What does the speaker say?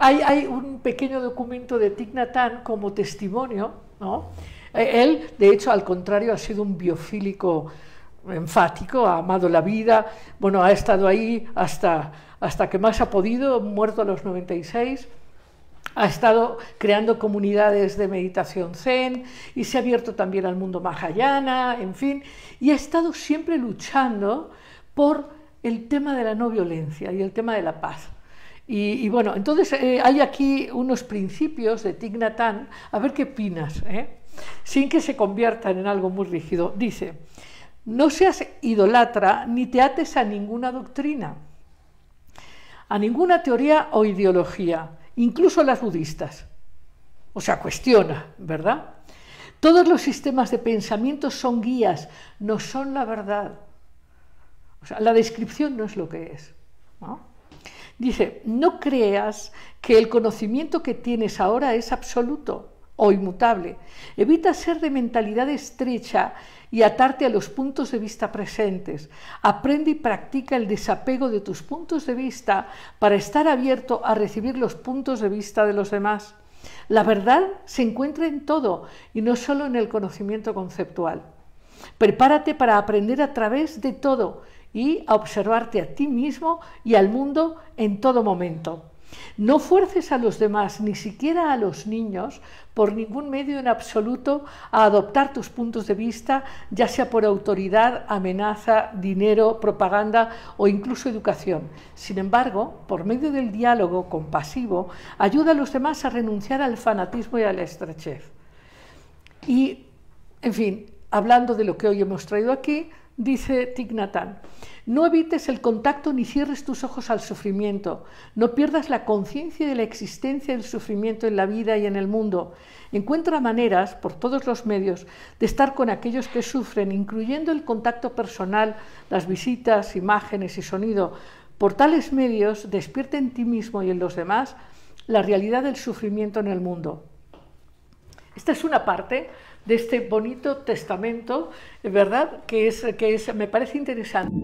Hay, un pequeño documento de Thich como testimonio, ¿no? Eh, él, de hecho, al contrario, ha sido un biofílico enfático, ha amado la vida, bueno, ha estado ahí hasta, hasta que más ha podido, muerto a los 96, ha estado creando comunidades de meditación zen y se ha abierto también al mundo mahayana, en fin, y ha estado siempre luchando por el tema de la no violencia y el tema de la paz. Y, bueno, entonces eh, hay aquí unos principios de Tignatán. a ver qué opinas, ¿eh? sin que se conviertan en algo muy rígido. Dice, no seas idolatra ni te ates a ninguna doctrina, a ninguna teoría o ideología, incluso las budistas. O sea, cuestiona, ¿verdad? Todos los sistemas de pensamiento son guías, no son la verdad. O sea, la descripción no es lo que es. ¿no? Dice, no creas que el conocimiento que tienes ahora es absoluto o inmutable. Evita ser de mentalidad estrecha y atarte a los puntos de vista presentes. Aprende y practica el desapego de tus puntos de vista para estar abierto a recibir los puntos de vista de los demás. La verdad se encuentra en todo y no solo en el conocimiento conceptual. Prepárate para aprender a través de todo y a observarte a ti mismo y al mundo en todo momento. No fuerces a los demás, ni siquiera a los niños, por ningún medio en absoluto, a adoptar tus puntos de vista, ya sea por autoridad, amenaza, dinero, propaganda o incluso educación. Sin embargo, por medio del diálogo compasivo, ayuda a los demás a renunciar al fanatismo y a la estrechez. Y, en fin, hablando de lo que hoy hemos traído aquí, dice Tignatán: no evites el contacto ni cierres tus ojos al sufrimiento, no pierdas la conciencia de la existencia del sufrimiento en la vida y en el mundo. Encuentra maneras, por todos los medios, de estar con aquellos que sufren, incluyendo el contacto personal, las visitas, imágenes y sonido. Por tales medios despierta en ti mismo y en los demás la realidad del sufrimiento en el mundo. Esta es una parte de este bonito testamento, ¿verdad? Que, es, que me parece interesante.